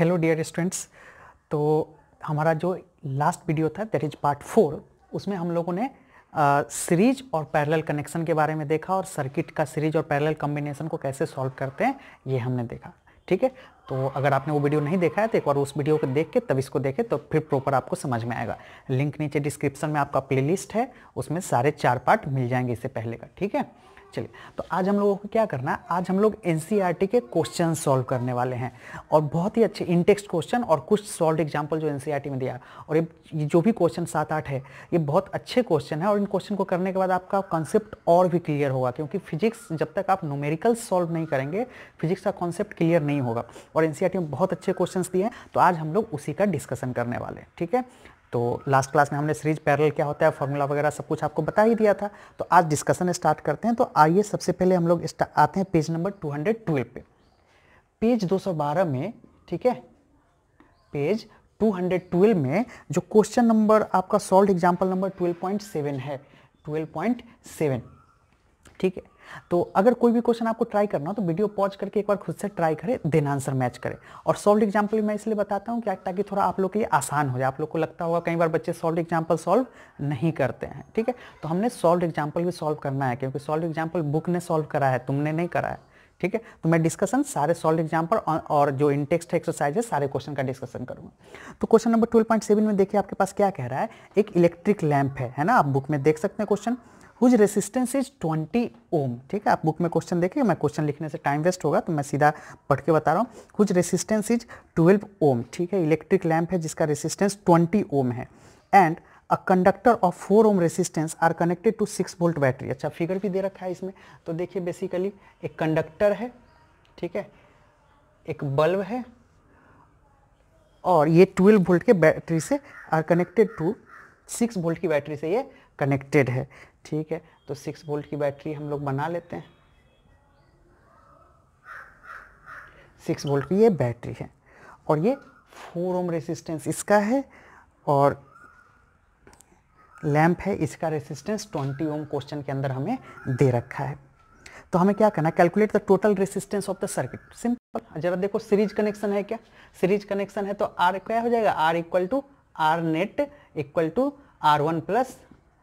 Hello dear students तो हमारा जो लास्ट वीडियो था दैट इज पार्ट फोर उसमें हम लोगों ने सीरीज और पैरेलल कनेक्शन के बारे में देखा और सर्किट का सीरीज और पैरेलल कॉम्बिनेशन को कैसे सॉल्व करते हैं ये हमने देखा ठीक है तो अगर आपने वो वीडियो नहीं देखा है तो एक बार उस वीडियो को देख के तब इसको देखें तो फिर प्रॉपर आपको समझ में आएगा लिंक नीचे डिस्क्रिप्शन में आपका प्ले है उसमें सारे चार पार्ट मिल जाएंगे इससे पहले का ठीक है चलिए तो आज हम लोगों को क्या करना है आज हम लोग एन e के क्वेश्चन सॉल्व करने वाले हैं और बहुत ही अच्छे इंटेक्स क्वेश्चन और कुछ सॉल्व एग्जाम्पल जो एन e में दिया और ये जो भी क्वेश्चन सात आठ है ये बहुत अच्छे क्वेश्चन है और इन क्वेश्चन को करने के बाद आपका कॉन्सेप्ट और भी क्लियर होगा क्योंकि फिजिक्स जब तक आप न्यूमेरिकल सॉल्व नहीं करेंगे फिजिक्स का कॉन्सेप्ट क्लियर नहीं होगा और एन e में बहुत अच्छे क्वेश्चन दिए हैं तो आज हम लोग उसी का डिस्कशन करने वाले हैं ठीक है तो लास्ट क्लास में हमने सीरीज पैरल क्या होता है फॉर्मूला वगैरह सब कुछ आपको बता ही दिया था तो आज डिस्कशन स्टार्ट करते हैं तो आइए सबसे पहले हम लोग आते हैं पेज नंबर 212 पे पेज 212 में ठीक है पेज 212 में जो क्वेश्चन नंबर आपका सॉल्व एग्जाम्पल नंबर 12.7 है 12.7 ठीक है तो अगर कोई भी क्वेश्चन आपको ट्राई करना हो तो वीडियो पॉज करके एक बार खुद से ट्राई करें देन आंसर मैच करें और सॉल्व एग्जाम्पल मैं इसलिए बताता हूँ कि ताकि थोड़ा आप लोग के लिए आसान हो जाए आप लोग को लगता होगा कई बार बच्चे सॉल्व एग्जाम्पल सॉल्व नहीं करते हैं ठीक है तो हमने सॉल्व एग्जाम्पल भी सॉल्व करना है क्योंकि सॉल्व एग्जाम्पल बुक ने सॉल्व करा है तुमने नहीं करा है ठीक है तो मैं डिस्कशन सारे सॉल्व एग्जाम्पल और जो इनटेक्स्ट एक्सरसाइज है सारे क्वेश्चन का डिस्कशन करूंगा तो question number twelve point seven में देखिए आपके पास क्या कह रहा है एक इलेक्ट्रिक लैंप है है ना आप बुक में देख सकते हैं question whose resistance is 20 ohm ठीक है आप बुक में क्वेश्चन देखिए मैं क्वेश्चन लिखने से टाइम वेस्ट होगा तो मैं सीधा पढ़ के बता रहा हूँ हुज रेसिस्टेंस इज 12 ओम ठीक है इलेक्ट्रिक लैम्प है जिसका रेसिस्टेंस 20 ओम है and a conductor of four ohm resistance are connected to six volt battery अच्छा फिगर भी दे रखा है इसमें तो देखिए बेसिकली एक कंडक्टर है ठीक है एक बल्ब है और ये ट्वेल्व वोल्ट के बैटरी से are connected to six volt की बैटरी से ये कनेक्टेड है ठीक है तो सिक्स वोल्ट की बैटरी हम लोग बना लेते हैं सिक्स वोल्ट की ये बैटरी है और ये फोर ओम रेसिस्टेंस इसका है और लैम्प है इसका रेसिस्टेंस ट्वेंटी ओम क्वेश्चन के अंदर हमें दे रखा है तो हमें क्या करना है calculate the total resistance of the circuit simple जरा देखो सीरीज कनेक्शन है क्या सीरीज कनेक्शन है तो आर क्या हो जाएगा R equal to R net equal to R one plus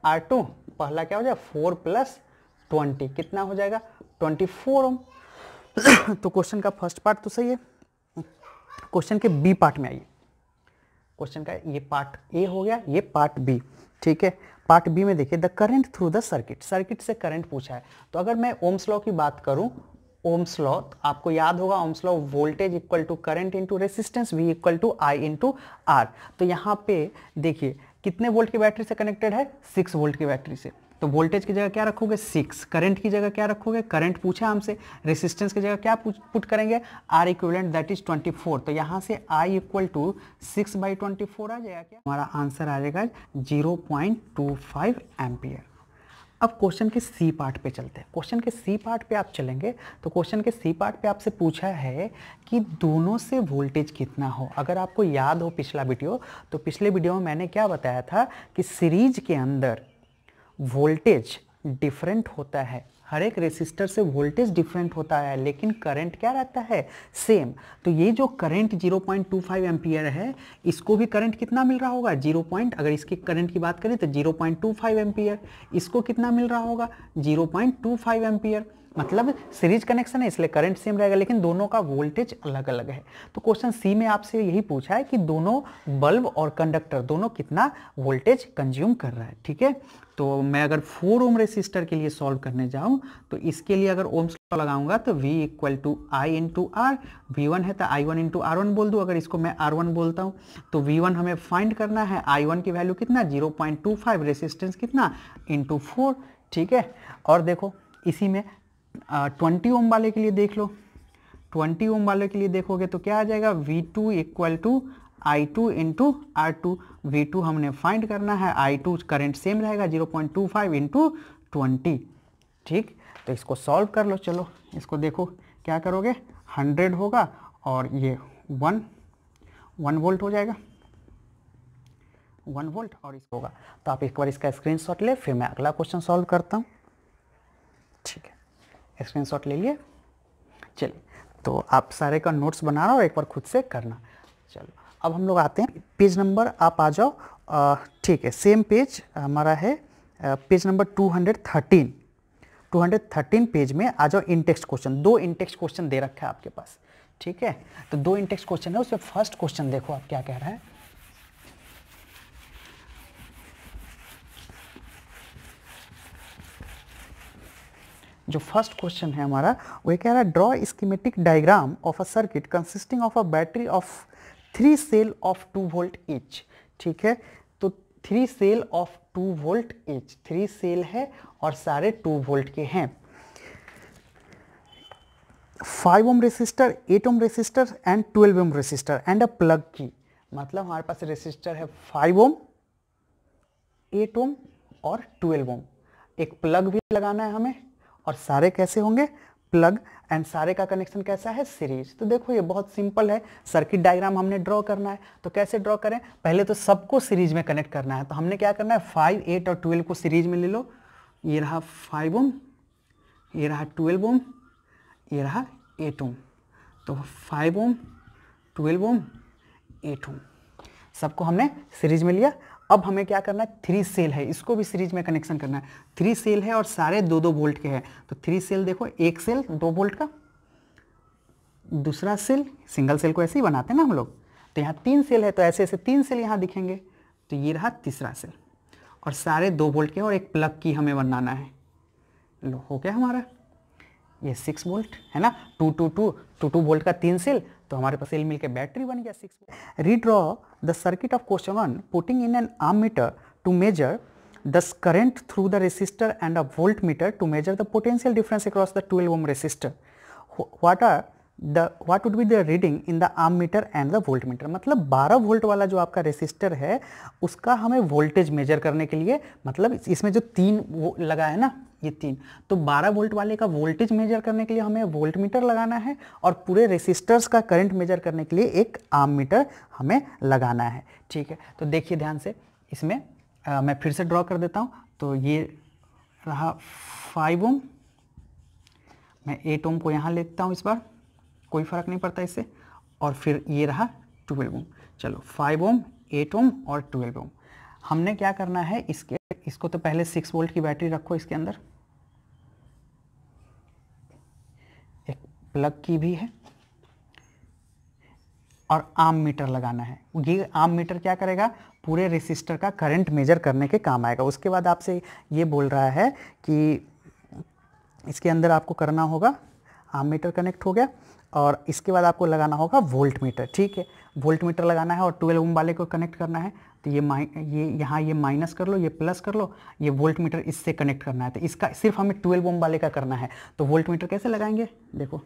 R two पहला क्या हो जाएगा फोर प्लस ट्वेंटी कितना हो जाएगा ट्वेंटी फोर ओम तो क्वेश्चन का फर्स्ट पार्ट तो सही है क्वेश्चन के बी पार्ट में आइए क्वेश्चन का ये पार्ट ए हो गया ये पार्ट बी ठीक है पार्ट बी में देखिए the current through the circuit circuit से करंट पूछा है तो अगर मैं ओम्स लॉ की बात करूं ओम्स लॉ तो आपको याद होगा Ohm's law voltage equal to current into resistance V equal to I into R तो यहां पे देखिए कितने वोल्ट की बैटरी से कनेक्टेड है सिक्स वोल्ट की बैटरी से तो वोल्टेज की जगह क्या रखोगे सिक्स करंट की जगह क्या रखोगे करंट पूछा हमसे रेसिस्टेंस की जगह क्या पुट करेंगे R equivalent that is four तो यहाँ से I equal to six by twenty four आ जाएगा क्या हमारा आंसर आ जाएगा zero point two five ampere अब क्वेश्चन के सी पार्ट पे चलते हैं क्वेश्चन के सी पार्ट पे आप चलेंगे तो क्वेश्चन के सी पार्ट पे आपसे पूछा है कि दोनों से वोल्टेज कितना हो अगर आपको याद हो पिछला वीडियो तो पिछले वीडियो में मैंने क्या बताया था कि सीरीज के अंदर वोल्टेज डिफरेंट होता है हर एक रेसिस्टर से वोल्टेज डिफरेंट होता है लेकिन करंट क्या रहता है सेम तो ये जो करंट 0.25 पॉइंट है इसको भी करंट कितना मिल रहा होगा 0. पॉइंट अगर इसकी करंट की बात करें तो 0.25 पॉइंट इसको कितना मिल रहा होगा 0.25 पॉइंट मतलब सीरीज कनेक्शन है इसलिए करंट सेम रहेगा लेकिन दोनों का वोल्टेज अलग अलग है तो क्वेश्चन सी में आपसे यही पूछा है कि दोनों बल्ब और कंडक्टर दोनों कितना वोल्टेज कंज्यूम कर रहा है ठीक है तो मैं अगर फोर ओम रेसिस्टर के लिए सॉल्व करने जाऊं तो इसके लिए अगर ओम लगाऊंगा तो V equal to I into R V one है तो आई वन इंटू आर बोल दूं अगर इसको मैं वन बोलता हूं तो वन हमें फाइंड करना है वन की वैल्यू कितना फाइव रेसिस्टेंस कितना इंटू फोर ठीक है और देखो इसी में ट्वेंटी ओम वाले के लिए देख लो ट्वेंटी ओम वाले के लिए देखोगे तो क्या आ जाएगा V two equal to I two into R two V two हमने फाइंड करना है आई टू करेंट सेम रहेगा zero point two five into twenty ठीक तो इसको सॉल्व कर लो चलो इसको देखो क्या करोगे हंड्रेड होगा और ये वन वन वोल्ट हो जाएगा वन वोल्ट और इसको होगा तो आप एक बार इसका स्क्रीनशॉट ले फिर मैं अगला क्वेश्चन सॉल्व करता हूँ शॉट ले लिए चलिए तो आप सारे का नोट्स बनाना और एक बार खुद से करना चलो अब हम लोग आते हैं पेज नंबर आप आ जाओ ठीक है सेम पेज हमारा है पेज नंबर 213 213 पेज में आ जाओ इंटेक्स क्वेश्चन दो इंटेक्स क्वेश्चन दे रखा है आपके पास ठीक है तो दो इंटेक्स क्वेश्चन है उसमें फर्स्ट क्वेश्चन देखो आप क्या कह रहा है जो फर्स्ट क्वेश्चन है हमारा वो कह रहा है draw schematic diagram of a circuit consisting of a battery of three cell of two volt each ठीक है तो three cell of two volt each three cell है और सारे टू वोल्ट के हैं five ohm resistor eight ohm resistor and twelve ohm resistor and a plug key मतलब हमारे पास रेसिस्टर है फाइव ओम एट ओम और ट्वेल्व ओम एक प्लग भी लगाना है हमें और सारे कैसे होंगे प्लग एंड सारे का कनेक्शन कैसा है सीरीज तो देखो ये बहुत सिंपल है सर्किट डायग्राम हमने ड्रॉ करना है तो कैसे ड्रॉ करें पहले तो सबको सीरीज में कनेक्ट करना है तो हमने क्या करना है फाइव एट और ट्वेल्व को सीरीज में ले लो ये रहा फाइव ओम ये रहा ट्वेल्व ओम ये रहा एट ओम तो five ohm twelve ohm eight ohm सबको हमने सीरीज में लिया अब हमें क्या करना है थ्री सेल है इसको भी सीरीज में कनेक्शन करना है थ्री सेल है और सारे दो दो वोल्ट के हैं तो थ्री सेल देखो एक सेल दो वोल्ट का दूसरा सेल सिंगल सेल को ऐसे ही बनाते हैं ना हम लोग तो यहाँ तीन सेल है तो ऐसे ऐसे तीन सेल यहाँ दिखेंगे तो ये रहा तीसरा सेल और सारे दो वोल्ट के और एक प्लग की हमें बनाना है लो हो गया हमारा ये सिक्स वोल्ट है ना two two two two two volt का तीन सेल तो हमारे पास सेल के बैटरी बन गया six redraw the circuit of question one putting in an ammeter to measure this current through the resistor and a voltmeter to measure the potential difference across the twelve ohm resistor what are the what would be the reading in the ammeter and the voltmeter मतलब 12 volt वाला जो आपका resistor है उसका हमें voltage measure करने के लिए मतलब इसमें जो तीन वो लगा है ना ये तीन तो 12 वोल्ट वाले का वोल्टेज मेजर करने के लिए हमें वोल्ट मीटर लगाना है और पूरे रेसिस्टर्स का करंट मेजर करने के लिए एक आम मीटर हमें लगाना है ठीक है तो देखिए ध्यान से इसमें आ, मैं फिर से ड्रॉ कर देता हूँ तो ये रहा फाइव ओम मैं एट ओम को यहाँ लेता हूँ इस बार कोई फ़र्क नहीं पड़ता इससे और फिर ये रहा ट्वेल्व ओम चलो फाइव ओम एट ओम और ट्वेल्व ओम हमने क्या करना है इसके इसको तो पहले सिक्स वोल्ट की बैटरी रखो इसके अंदर एक प्लग की भी है और आम मीटर लगाना है ये आम मीटर क्या करेगा पूरे रेसिस्टर का करंट मेजर करने के काम आएगा उसके बाद आपसे ये बोल रहा है कि इसके अंदर आपको करना होगा आम मीटर कनेक्ट हो गया और इसके बाद आपको लगाना होगा वोल्ट मीटर ठीक है वोल्ट मीटर लगाना है और 12 ओम वाले को कनेक्ट करना है तो ये माइ ये यहाँ ये माइनस कर लो ये प्लस कर लो ये वोल्ट मीटर इससे कनेक्ट करना है तो इसका सिर्फ हमें 12 ओम वाले का करना है तो वोल्ट मीटर कैसे लगाएंगे देखो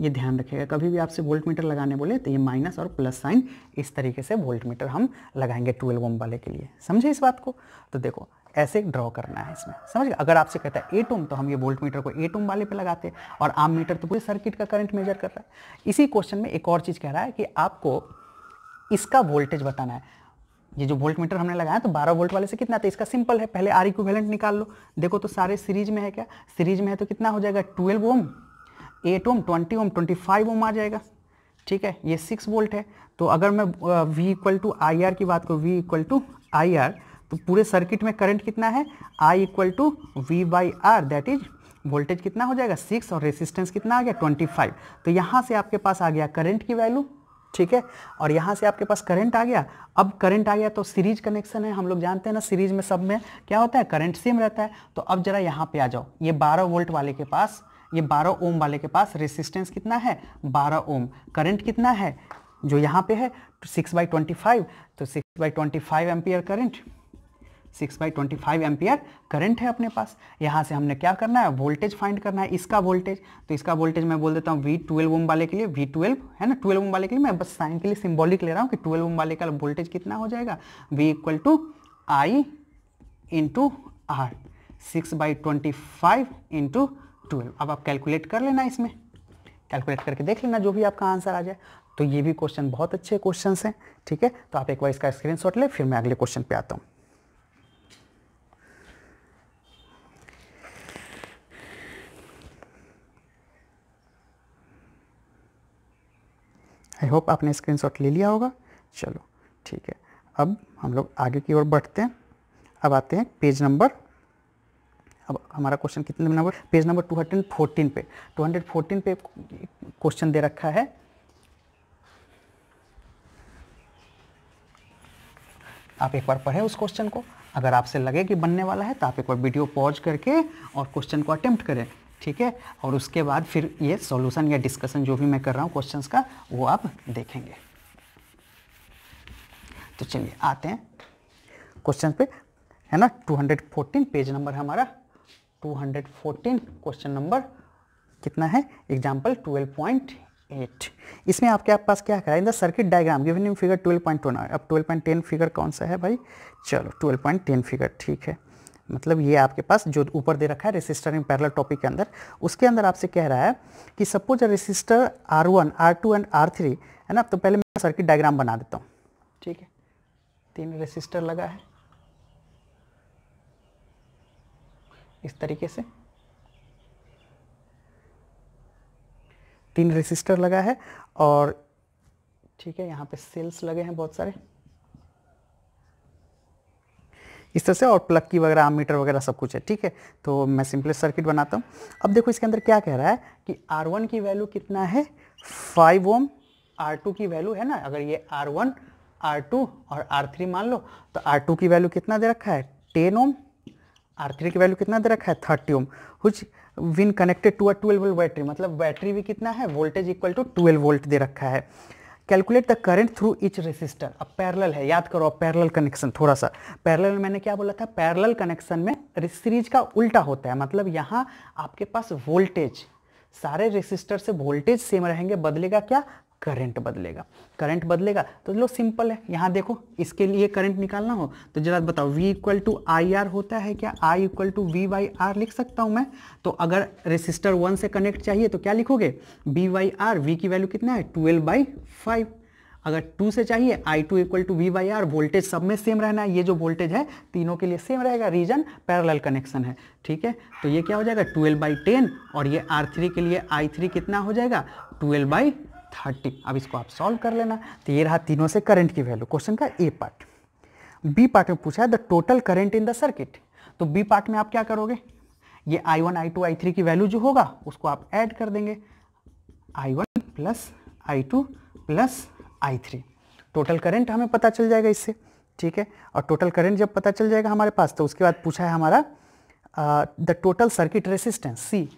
ये ध्यान रखिएगा कभी भी आपसे वोल्ट मीटर लगाने बोले तो ये माइनस और प्लस साइन इस तरीके से वोल्ट मीटर हम लगाएंगे ट्वेल्व ओम वाले के लिए समझे इस बात को तो देखो ऐसे ड्रॉ करना है इसमें समझ गए अगर आपसे कहता है एट ओम तो हम ये वोल्ट मीटर को एट ओम वाले पे लगाते हैं और आम मीटर तो पूरे सर्किट का करंट मेजर कर रहा है इसी क्वेश्चन में एक और चीज़ कह रहा है कि आपको इसका वोल्टेज बताना है ये जो वोल्ट मीटर हमने लगाया तो 12 वोल्ट वाले से कितना था इसका सिंपल है पहले आर इक्विवेलेंट निकाल लो देखो तो सारे सीरीज में है क्या सीरीज में है तो कितना हो जाएगा twelve ohm eight ohm twenty ohm twenty five ohm आ जाएगा ठीक है ये सिक्स वोल्ट है तो अगर मैं V equal to I R की बात करूँ V equal to I R तो पूरे सर्किट में करंट कितना है I equal to V by R that is voltage कितना हो जाएगा सिक्स और रेसिस्टेंस कितना आ गया ट्वेंटी फाइव तो यहाँ से आपके पास आ गया करंट की वैल्यू ठीक है और यहाँ से आपके पास करंट आ गया अब करंट आ गया तो सीरीज कनेक्शन है हम लोग जानते हैं ना सीरीज में सब में क्या होता है करंट सेम रहता है तो अब जरा यहाँ पे आ जाओ ये बारह वोल्ट वाले के पास ये बारह ओम वाले के पास रेसिस्टेंस कितना है बारह ओम करंट कितना है जो यहाँ पे है सिक्स बाई ट्वेंटी फाइव तो six by twenty five ampere current six by twenty five ampere current है अपने पास यहाँ से हमने क्या करना है वोल्टेज फाइंड करना है इसका वोल्टेज तो इसका वोल्टेज मैं बोल देता हूँ वी ट्वेल्व ओम वाले के लिए वी ट्वेल्व है ना ट्वेल्व ओम वाले के लिए मैं बस साइन के लिए सिम्बॉलिक ले रहा हूँ कि ट्वेल्व ओम वाले का वोल्टेज कितना हो जाएगा V equal to I into R six by twenty five into twelve अब आप कैलकुलेट कर लेना इसमें कैलकुलेट करके देख लेना जो भी आपका आंसर आ जाए तो ये भी क्वेश्चन बहुत अच्छे क्वेश्चन हैं ठीक है तो आप एक बार इसका स्क्रीनशॉट ले फिर मैं अगले क्वेश्चन पे आता हूँ होप आपने स्क्रीन ले लिया होगा चलो ठीक है अब हम लोग आगे की ओर बढ़ते हैं अब आते हैं पेज नंबर अब हमारा क्वेश्चन कितने नंबर पेज नंबर 214 पे 214 पे क्वेश्चन दे रखा है आप एक बार पढ़ें उस क्वेश्चन को अगर आपसे लगे कि बनने वाला है तो आप एक बार वीडियो पॉज करके और क्वेश्चन को अटेम्प्ट करें ठीक है और उसके बाद फिर ये सॉल्यूशन या डिस्कशन जो भी मैं कर रहा हूँ क्वेश्चंस का वो आप देखेंगे तो चलिए आते हैं क्वेश्चन पे है ना 214 पेज नंबर हमारा 214 क्वेश्चन नंबर कितना है एग्जाम्पल 12.8 इसमें आपके आप पास क्या करा in the circuit diagram given in figure 12.1 अब 12.10 फिगर कौन सा है भाई चलो 12.10 फिगर ठीक है मतलब ये आपके पास जो ऊपर दे रखा है रेसिस्टर इन पैरल टॉपिक के अंदर उसके अंदर आपसे कह रहा है कि suppose resistor R one R two and R three है ना तो पहले मैं सर्किट डायग्राम बना देता हूँ ठीक है तीन रेसिस्टर लगा है इस तरीके से तीन रेसिस्टर लगा है और ठीक है यहाँ पे सेल्स लगे हैं बहुत सारे इस तरह से और प्लग की वगैरह मीटर वगैरह सब कुछ है ठीक है तो मैं सिंपलेस्ट सर्किट बनाता हूँ अब देखो इसके अंदर क्या कह रहा है कि आर वन की वैल्यू कितना है फाइव ओम आर टू की वैल्यू है ना अगर ये आर वन आर टू और आर थ्री मान लो तो आर टू की वैल्यू कितना दे रखा है टेन ओम आर थ्री की वैल्यू कितना दे रखा है थर्टी ओम कुछ when connected to a twelve volt battery मतलब बैटरी भी कितना है voltage equal to twelve volt दे रखा है calculate the current through each resistor अब पैरल है याद करो पैरल कनेक्शन थोड़ा सा पैरल मैंने क्या बोला था पैरल कनेक्शन में सीरीज का उल्टा होता है मतलब यहाँ आपके पास वोल्टेज सारे रेसिस्टर से वोल्टेज सेम रहेंगे बदलेगा क्या करंट बदलेगा करंट बदलेगा तो लो सिंपल है यहाँ देखो इसके लिए करंट निकालना हो तो जरा बताओ V equal to I R होता है क्या I equal to V by R लिख सकता हूँ मैं तो अगर रेसिस्टर वन से कनेक्ट चाहिए तो क्या लिखोगे वी वाई आर वी की वैल्यू कितना है ट्वेल्व बाई फाइव अगर टू से चाहिए I two equal to V by R voltage सब में सेम रहना है ये जो वोल्टेज है तीनों के लिए सेम रहेगा रीजन पैरेलल कनेक्शन है ठीक है तो ये क्या हो जाएगा ट्वेल्व बाई टेन और ये आर थ्री के लिए आई थ्री कितना हो जाएगा ट्वेल्व बाई थर्टी अब इसको आप सॉल्व कर लेना तो ये रहा तीनों से करंट की वैल्यू क्वेश्चन का ए पार्ट बी पार्ट में पूछा है the total current in the circuit तो बी पार्ट में आप क्या करोगे ये I one I two I three की वैल्यू जो होगा उसको आप ऐड कर देंगे I one plus I two plus I three total current हमें पता चल जाएगा इससे ठीक है और टोटल करंट जब पता चल जाएगा हमारे पास तो उसके बाद पूछा है हमारा the total circuit resistance see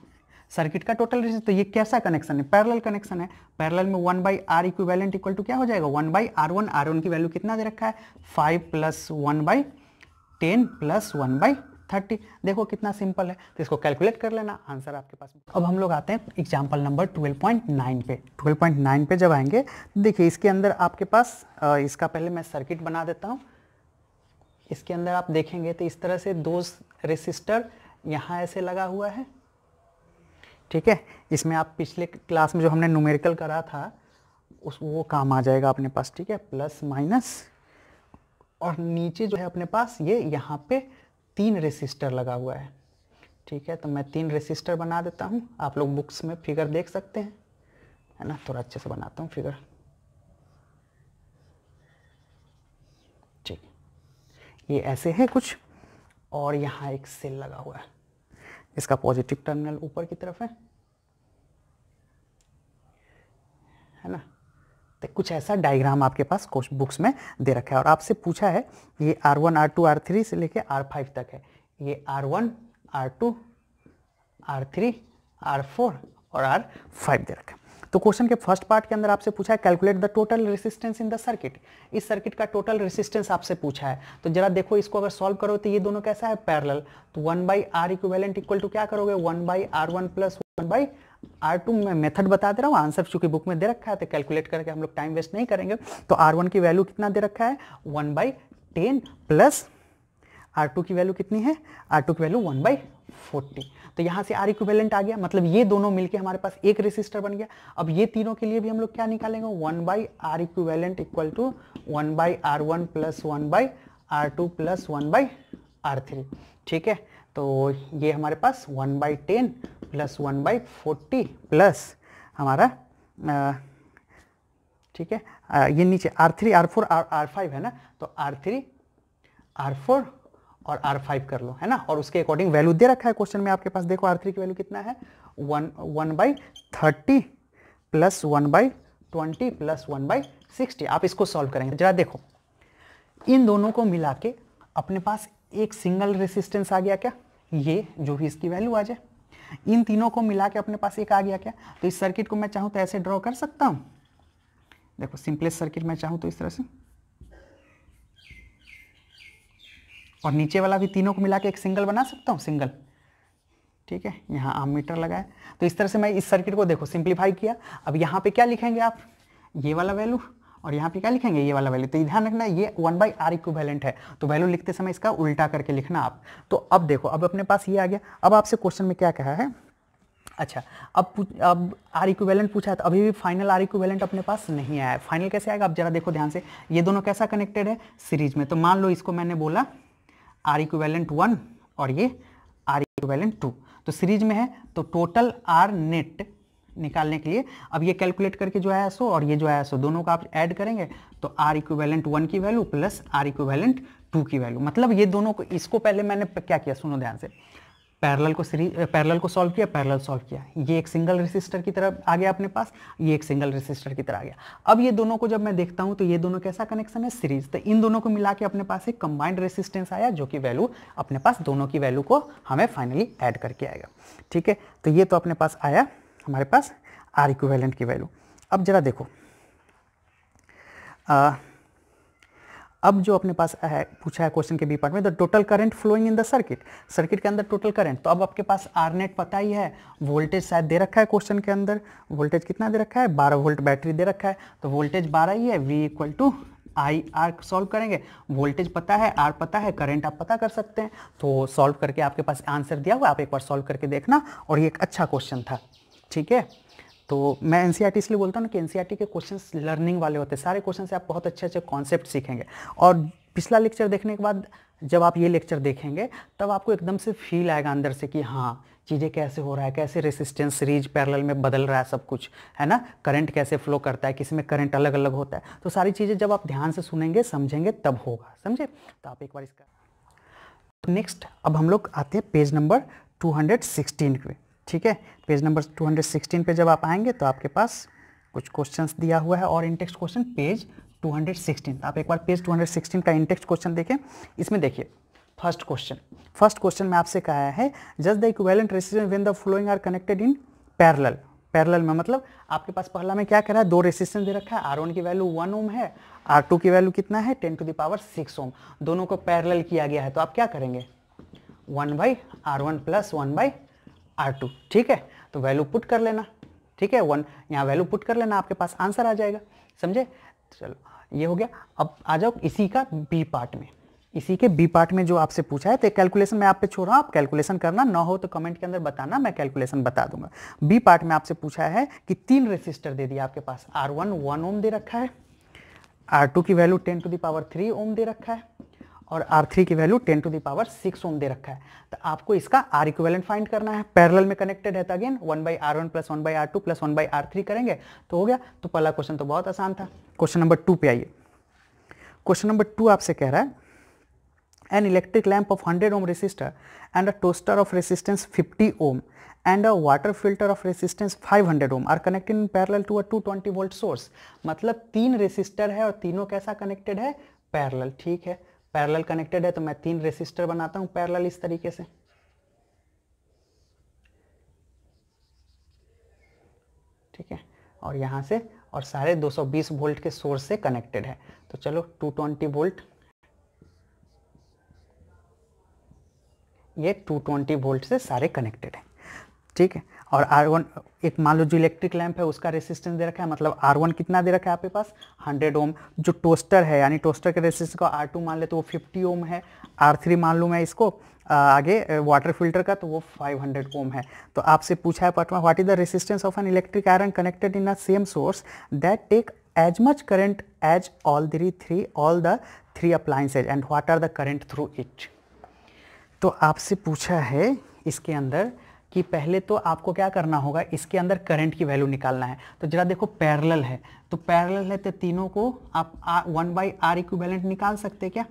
circuit का टोटल रेजिस्टेंस तो ये कैसा कनेक्शन है पैरेलल कनेक्शन है पैरेलल में one by R equivalent equal to क्या हो जाएगा one by R one R one की वैल्यू कितना दे रखा है five plus one by ten plus one by thirty देखो कितना सिंपल है तो इसको कैलकुलेट कर लेना आंसर आपके पास अब हम लोग आते हैं example number twelve point nine पे ट्वेल्व पॉइंट नाइन पे जब आएंगे देखिए इसके अंदर आपके पास इसका पहले मैं सर्किट बना देता हूँ इसके अंदर आप देखेंगे तो इस तरह से दो रेसिस्टर यहाँ ऐसे लगा हुआ है ठीक है इसमें आप पिछले क्लास में जो हमने न्यूमेरिकल करा था उस वो काम आ जाएगा अपने पास ठीक है प्लस माइनस और नीचे जो है अपने पास ये यहाँ पे तीन रेसिस्टर लगा हुआ है ठीक है तो मैं तीन रेसिस्टर बना देता हूँ आप लोग बुक्स में फिगर देख सकते हैं है ना थोड़ा अच्छे से बनाता हूँ फिगर ठीक ये ऐसे है कुछ और यहाँ एक सेल लगा हुआ है इसका पॉजिटिव टर्मिनल ऊपर की तरफ है है ना तो कुछ ऐसा डायग्राम आपके पास कोर्स बुक्स में दे रखा है और आपसे पूछा है ये R one R two R three से लेके आर फाइव तक है ये R one R two R three R four और आर फाइव दे रखा है तो क्वेश्चन के फर्स्ट पार्ट के अंदर आपसे पूछा है calculate the total resistance in the circuit इस सर्किट का टोटल रेसिस्टेंस आपसे पूछा है तो जरा देखो इसको अगर सॉल्व करो तो ये दोनों कैसा है पैरल तो one by R equivalent equal to क्या करोगे one by R one plus one by R two मैं मेथड बता दे रहा हूँ आंसर चूंकि बुक में दे रखा है तो कैलकुलेट करके हम लोग टाइम वेस्ट नहीं करेंगे तो आर वन की वैल्यू कितना दे रखा है one by ten plus R two की वैल्यू कितनी है आर टू की वैल्यू वन बाई फोर्टी तो यहाँ से आर इक्विवेलेंट आ गया मतलब ये दोनों मिलके हमारे पास एक रेसिस्टर बन गया अब ये तीनों के लिए भी हम लोग क्या निकालेंगे one by R equivalent equal to one by R one plus one by R two plus one by R three ठीक है तो ये हमारे पास one by ten plus one by forty plus हमारा ठीक है ये नीचे R three R four R R five है ना तो आर थ्री आर फोर और R5 कर लो है ना और उसके अकॉर्डिंग वैल्यू दे रखा है क्वेश्चन में आपके पास देखो R3 की वैल्यू कितना है one one by thirty plus one by twenty plus one by sixty आप इसको सॉल्व करेंगे जरा देखो इन दोनों को मिला के अपने पास एक सिंगल रेसिस्टेंस आ गया क्या ये जो भी इसकी वैल्यू आ जाए इन तीनों को मिला के अपने पास एक आ गया क्या तो इस सर्किट को मैं चाहूँ तो ऐसे ड्रॉ कर सकता हूँ देखो सिंपलेस्ट सर्किट मैं चाहूँ तो इस तरह से और नीचे वाला भी तीनों को मिला के एक सिंगल बना सकता हूँ सिंगल ठीक है यहाँ आम मीटर लगाए तो इस तरह से मैं इस सर्किट को देखो सिंप्लीफाई किया अब यहाँ पे क्या लिखेंगे आप ये वाला वैल्यू और यहाँ पे क्या लिखेंगे ये वाला वैल्यू तो ध्यान रखना ये वन बाई आर इक्वेलेंट है तो वैल्यू लिखते समय इसका उल्टा करके लिखना आप तो अब देखो अब अपने पास ये आ गया अब आपसे क्वेश्चन में क्या कहा है अच्छा अब अब आर इक्वेलेंट पूछा है तो अभी भी फाइनल आर इक्वेलेंट अपने पास नहीं आया है फाइनल कैसे आएगा आप जरा देखो ध्यान से ये दोनों कैसा कनेक्टेड है सीरीज में तो मान लो इसको मैंने बोला आर इक्वेलेंट वन और ये आर इक्वेलेंट टू तो सीरीज में है तो टोटल आर नेट निकालने के लिए अब ये कैलकुलेट करके जो आया सो और ये जो आया सो दोनों का आप ऐड करेंगे तो आर इक्वेलेंट वन की value plus R equivalent two की वैल्यू मतलब ये दोनों को इसको पहले मैंने क्या किया सुनो ध्यान से पैरेलल को सीरीज पैरेलल को सॉल्व किया पैरेलल सॉल्व किया ये एक सिंगल रेसिस्टर की तरह आ गया अपने पास ये एक सिंगल रेसिस्टर की तरह आ गया अब ये दोनों को जब मैं देखता हूँ तो ये दोनों कैसा कनेक्शन है सीरीज तो इन दोनों को मिला के अपने पास एक कंबाइंड रेसिस्टेंस आया जो कि वैल्यू अपने पास दोनों की वैल्यू को हमें फाइनली एड करके आएगा ठीक है तो ये तो अपने पास आया हमारे पास आर इक्वेलेंट की वैल्यू अब जरा देखो आ, अब जो अपने पास है पूछा है क्वेश्चन के बी पार्ट में the total current flowing in the circuit circuit के अंदर टोटल करंट तो अब आपके पास आर नेट पता ही है वोल्टेज शायद दे रखा है क्वेश्चन के अंदर वोल्टेज कितना दे रखा है बारह वोल्ट बैटरी दे रखा है तो वोल्टेज बारह ही है V equal to I R solve करेंगे वोल्टेज पता है आर पता है करंट आप पता कर सकते हैं तो सॉल्व करके आपके पास आंसर दिया हुआ आप एक बार सॉल्व करके देखना और ये एक अच्छा क्वेश्चन था ठीक है तो मैं एन सी e इसलिए बोलता हूँ ना कि एन सी आर टी के क्वेश्चन लर्निंग वाले होते हैं सारे क्वेश्चन से आप बहुत अच्छे अच्छे कॉन्सेप्ट सीखेंगे और पिछला लेक्चर देखने के बाद जब आप ये लेक्चर देखेंगे तब आपको एकदम से फील आएगा अंदर से कि हाँ चीज़ें कैसे हो रहा है कैसे रेसिस्टेंस सीरीज पैरेलल में बदल रहा है सब कुछ है ना करंट कैसे फ्लो करता है किसी में करंट अलग अलग होता है तो सारी चीज़ें जब आप ध्यान से सुनेंगे समझेंगे तब होगा समझे तो आप एक बार इसका नेक्स्ट अब हम लोग आते हैं पेज नंबर 216 पे ठीक है पेज नंबर 216 पे जब आप आएंगे तो आपके पास कुछ क्वेश्चंस दिया हुआ है और इंटेक्स क्वेश्चन पेज 216 आप एक बार पेज 216 का इंटेक्स क्वेश्चन देखें इसमें देखिए फर्स्ट क्वेश्चन फर्स्ट क्वेश्चन में आपसे कहा है just the equivalent resistance when the flowing are connected in parallel parallel में मतलब आपके पास पहला में क्या कह रहा है दो रेसिस्टेंस दे रखा है आर वन की वैल्यू वन ओम है आर टू की वैल्यू कितना है ten to the power six ohm दोनों को पैरल किया गया है तो आप क्या करेंगे one by R one plus one by R two ठीक है तो वैल्यू पुट कर लेना ठीक है वन यहाँ वैल्यू पुट कर लेना आपके पास आंसर आ जाएगा समझे चलो ये हो गया अब आ जाओ इसी का बी पार्ट में इसी के बी पार्ट में जो आपसे पूछा है तो कैलकुलेशन मैं आप पे छोड़ रहा हूँ आप कैलकुलेशन करना ना हो तो कमेंट के अंदर बताना मैं कैलकुलेशन बता दूंगा बी पार्ट में आपसे पूछा है कि तीन रेसिस्टर दे दिया आपके पास आर वन वन ओम दे रखा है आर टू की value ten to the power three ohm दे रखा है और आर थ्री की value ten to the power six ohm दे रखा है तो आपको इसका आर इक्वेलेंट फाइंड करना है पैरेलल में कनेक्टेड है again one by R one plus one by R two plus one by R three करेंगे तो हो गया तो पहला क्वेश्चन तो बहुत आसान था क्वेश्चन नंबर टू पे आइए क्वेश्चन नंबर टू आपसे कह रहा है an electric lamp of hundred ohm resistor and a toaster of resistance fifty ohm and a water filter of resistance 500 hundred ohm are connected in parallel to a 220 volt source मतलब तीन resistor है और तीनों कैसा connected है parallel ठीक है parallel connected है तो मैं तीन रेसिस्टर बनाता हूँ पैरेलल इस तरीके से ठीक है और यहाँ से और सारे 220 वोल्ट के सोर्स से कनेक्टेड है तो चलो 220 वोल्ट ये 220 वोल्ट से सारे कनेक्टेड है ठीक है और आर वन एक मान लो जो इलेक्ट्रिक लैंप है उसका रेसिस्टेंस दे रखा है मतलब आर वन कितना दे रखा है आपके पास हंड्रेड ओम जो टोस्टर है यानी टोस्टर के रेसिस्टेंस को आर टू मान ले तो वो फिफ्टी ओम है आर थ्री मान लूँ मैं इसको आगे वाटर फिल्टर का तो वो 500 ओम है तो आपसे पूछा है पटवा what is the resistance of an electric iron connected in a same source that take as much current as all the three all the three appliances and what are the current through it तो आपसे पूछा है इसके अंदर कि पहले तो आपको क्या करना होगा इसके अंदर करंट की वैल्यू निकालना है तो जरा देखो पैरेलल है तो पैरेलल है तो तीनों को आप वन बाई आर इक्विवेलेंट निकाल सकते क्या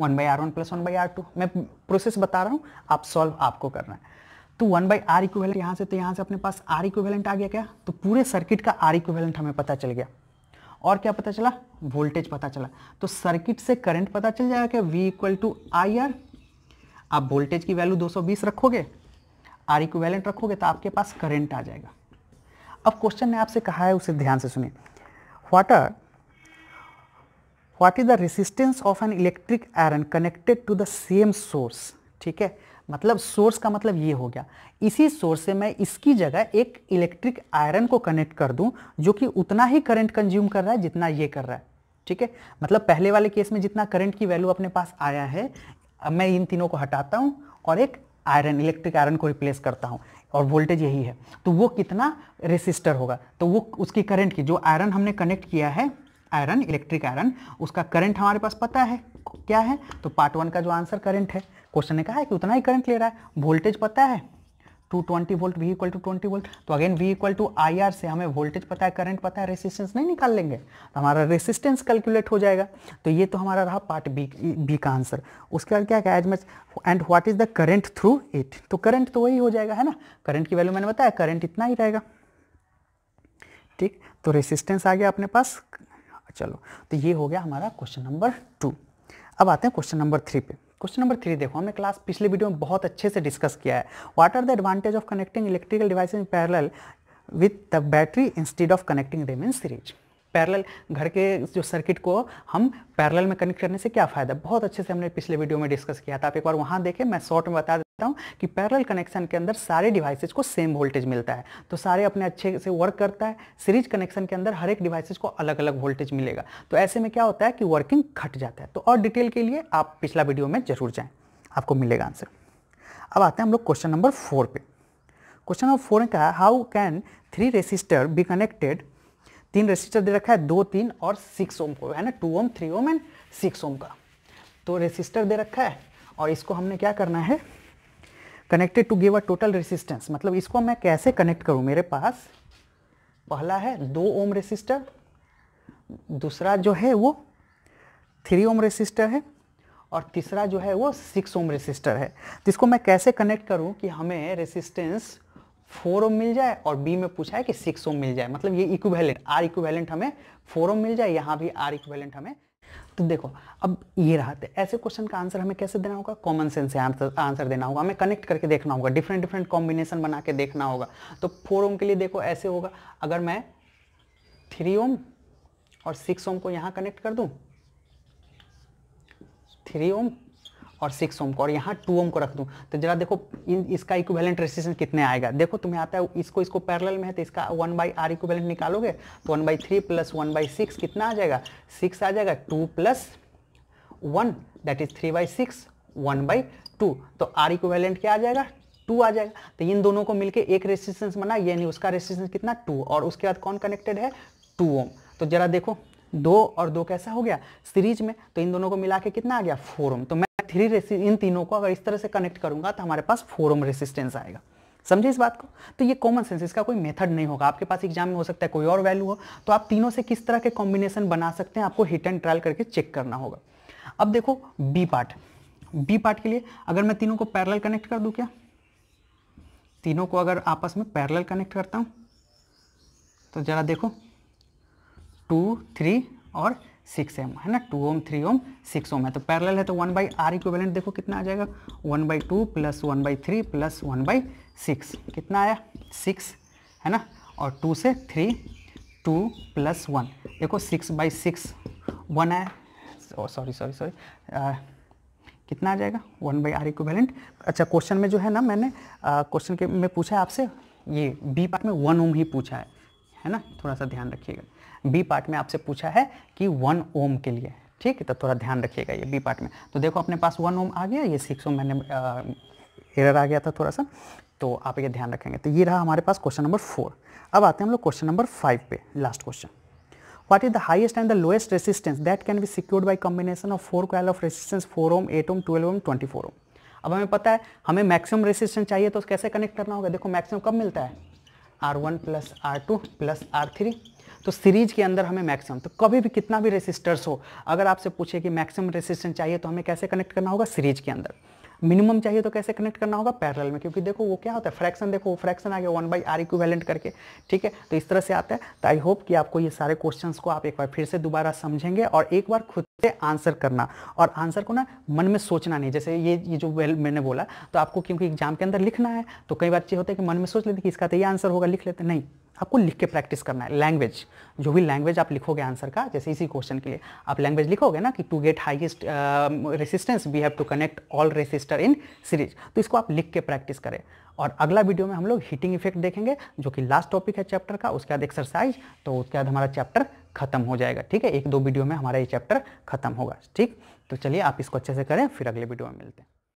one by R one plus one by R two मैं प्रोसेस बता रहा हूँ आप सॉल्व आपको करना है तो वन बाई आर इक्विवेलेंट यहाँ से तो यहाँ से अपने पास आर इक्विवेलेंट आ गया क्या तो पूरे सर्किट का आर इक्विवेलेंट हमें पता चल गया और क्या पता चला वोल्टेज पता चला तो सर्किट से करंट पता चल जाएगा क्या V equal to I R आप वोल्टेज की वैल्यू 220 रखोगे आर इक्वेलेंट रखोगे तो आपके पास करेंट आ जाएगा अब क्वेश्चन ने आपसे कहा है उसे ध्यान से सुनिए what are what is the resistance of an electric iron connected to the same source ठीक है मतलब सोर्स का मतलब ये हो गया इसी सोर्स से मैं इसकी जगह एक इलेक्ट्रिक आयरन को कनेक्ट कर दूं जो कि उतना ही करंट कंज्यूम कर रहा है जितना ये कर रहा है ठीक है मतलब पहले वाले केस में जितना करंट की वैल्यू अपने पास आया है अब मैं इन तीनों को हटाता हूँ और एक आयरन इलेक्ट्रिक आयरन को रिप्लेस करता हूँ और वोल्टेज यही है तो वो कितना रेसिस्टर होगा तो वो उसकी करंट की जो आयरन हमने कनेक्ट किया है आयरन इलेक्ट्रिक आयरन उसका करंट हमारे पास पता है क्या है तो पार्ट वन का जो आंसर करंट है क्वेश्चन ने कहा है कि उतना ही करंट ले रहा है वोल्टेज पता है two twenty volt V equal to twenty volt तो again V equal to I R से हमें वोल्टेज पता है करंट पता है रेसिस्टेंस नहीं निकाल लेंगे तो हमारा रेसिस्टेंस कैलकुलेट हो जाएगा तो ये तो हमारा रहा पार्ट बी बी का आंसर उसके बाद क्या क्या as much and what is the current through it तो करंट तो वही हो जाएगा है ना करंट की वैल्यू मैंने बताया करंट इतना ही रहेगा ठीक तो रेसिस्टेंस आ गया अपने पास चलो तो ये हो गया हमारा क्वेश्चन नंबर टू अब आते हैं क्वेश्चन नंबर थ्री पे क्वेश्चन नंबर थ्री देखो हमने क्लास पिछले वीडियो में बहुत अच्छे से डिस्कस किया है what are the advantage of connecting electrical device in parallel with the battery instead of connecting them in series parallel घर के जो सर्किट को हम पैरेलल में कनेक्ट करने से क्या फ़ायदा बहुत अच्छे से हमने पिछले वीडियो में डिस्कस किया था आप एक बार वहाँ देखें मैं शॉर्ट में बता सकता हूँ कि पैरल कनेक्शन के अंदर सारे डिवाइसेज को सेम वोल्टेज मिलता है तो सारे अपने अच्छे से वर्क करता है सीरीज कनेक्शन के अंदर हर एक डिवाइसेज को अलग अलग वोल्टेज मिलेगा तो ऐसे में क्या होता है कि वर्किंग घट जाता है तो और डिटेल के लिए आप पिछला वीडियो में जरूर जाएँ आपको मिलेगा आंसर अब आते हैं हम लोग क्वेश्चन नंबर फोर पे क्वेश्चन नंबर फोर ने कहा how can three resistor be connected तीन रेसिस्टर दे रखा है दो तीन और सिक्स ओम को है ना two ohm three ohm and six ohm का तो रेसिस्टर दे रखा है और इसको हमने क्या करना है connected to give a total resistance मतलब इसको मैं कैसे कनेक्ट करूँ मेरे पास पहला है दो ओम रेसिस्टर दूसरा जो है वो थ्री ओम रेसिस्टर है और तीसरा जो है वो सिक्स ओम रेसिस्टर है तो इसको मैं कैसे कनेक्ट करूँ कि हमें रेसिस्टेंस फोर ओम मिल जाए और बी में पूछा है कि सिक्स ओम मिल जाए मतलब ये इक्विवेलेंट आर इक्विवेलेंट हमें फोर ओम मिल जाए यहाँ भी आर इक्विवेलेंट हमें तो देखो अब ये रहा था ऐसे क्वेश्चन का आंसर हमें कैसे देना होगा कॉमन सेंस से आंसर आंसर देना होगा हमें कनेक्ट करके देखना होगा डिफरेंट डिफरेंट कॉम्बिनेशन बना के देखना होगा तो फोर ओम के लिए देखो ऐसे होगा अगर मैं थ्री ओम और सिक्स ओम को यहाँ कनेक्ट कर दूँ थ्री ओम और सिक्स ओम को और यहाँ टू ओम को रख दूँ तो जरा देखो इन इसका इक्विवेलेंट रेसिस्टेंस कितने आएगा देखो तुम्हें आता है इसको इसको पैरेलल में है तो इसका वन बाई आर इक्विवेलेंट निकालोगे तो one by three plus one by six कितना आ जाएगा सिक्स आ जाएगा two plus one that is three by six one by two तो आर इक्विवेलेंट क्या आ जाएगा टू आ जाएगा तो इन दोनों को मिलकर एक रेसिस्टेंस बना यानी उसका रेसिस्टेंस कितना टू और उसके बाद कौन कनेक्टेड है टू ओम तो जरा देखो दो और दो कैसा हो गया सीरीज में तो इन दोनों को मिला के कितना आ गया फोर ओम तो मैं थ्री इन तीनों को अगर इस तरह से कनेक्ट करूंगा तो हमारे पास ओम रेसिस्टेंस आएगा समझे इस बात को तो ये कॉमन सेंस इसका कोई मेथड नहीं होगा आपके पास एग्जाम में हो सकता है कोई और वैल्यू हो तो आप तीनों से किस तरह के कॉम्बिनेशन बना सकते हैं आपको हिट एंड ट्रायल करके चेक करना होगा अब देखो बी पार्ट बी पार्ट के लिए अगर मैं तीनों को पैरेलल कनेक्ट कर दूं क्या तीनों को अगर आपस में पैरेलल कनेक्ट करता हूँ तो ज़रा देखो टू थ्री और सिक्स एम है ना two ohm three ohm six ohm है तो पैरेलल है तो वन बाई आर इक्वेलेंट देखो कितना आ जाएगा one by two plus one by three plus one by six कितना आया सिक्स है ना और टू से थ्री टू प्लस वन देखो सिक्स बाई सिक्स वन आया सॉरी सॉरी सॉरी कितना आ जाएगा वन बाई आर इक्वेलेंट अच्छा क्वेश्चन में जो है ना मैंने क्वेश्चन के में पूछा है आपसे ये बी पार्ट में वन ओम ही पूछा है है ना थोड़ा सा ध्यान रखिएगा बी पार्ट में आपसे पूछा है कि वन ओम के लिए ठीक है तो थोड़ा ध्यान रखिएगा ये बी पार्ट में तो देखो अपने पास वन ओम आ गया ये सिक्स ओम मैंने एरर आ गया था थोड़ा सा तो आप ये ध्यान रखेंगे तो ये रहा हमारे पास क्वेश्चन नंबर फोर अब आते हैं हम लोग क्वेश्चन नंबर फाइव पे last question is the the and the the lowest that can be secured secured combination of four coil of of four ohm eight ohm twelve ohm twenty four ohm अब हमें पता है हमें maximum resistance चाहिए तो कैसे connect करना होगा देखो मैक्सिमम कब मिलता है R one plus R two plus R three तो सीरीज के अंदर हमें मैक्सिमम तो कभी भी कितना भी रेसिस्टर्स हो अगर आपसे पूछे कि मैक्सिमम रेसिस्टेंस चाहिए तो हमें कैसे कनेक्ट करना होगा सीरीज के अंदर मिनिमम चाहिए तो कैसे कनेक्ट करना होगा पैरेलल में क्योंकि देखो वो क्या होता है फ्रैक्शन देखो फ्रैक्शन आ गया वन बाई आर इक्विवेलेंट करके ठीक है तो इस तरह से आता है तो आई होप कि आपको ये सारे क्वेश्चंस को आप एक बार फिर से दोबारा समझेंगे और एक बार खुद से आंसर करना और आंसर को ना मन में सोचना नहीं जैसे ये ये जो वेल मैंने बोला तो आपको क्योंकि एग्जाम के अंदर लिखना है तो कई बार चीज़ होता है कि मन में सोच लेते कि इसका तो ये आंसर होगा लिख लेते नहीं आपको लिख के प्रैक्टिस करना है लैंग्वेज जो भी लैंग्वेज आप लिखोगे आंसर का जैसे इसी क्वेश्चन के लिए आप लैंग्वेज लिखोगे ना कि to get highest resistance we have to connect all resistor in series तो इसको आप लिख के प्रैक्टिस करें और अगला वीडियो में हम लोग हीटिंग इफेक्ट देखेंगे जो कि लास्ट टॉपिक है चैप्टर का उसके बाद एक्सरसाइज तो उसके बाद हमारा चैप्टर खत्म हो जाएगा ठीक है एक दो वीडियो में हमारा ये चैप्टर खत्म होगा ठीक तो चलिए आप इसको अच्छे से करें फिर अगले वीडियो में मिलते हैं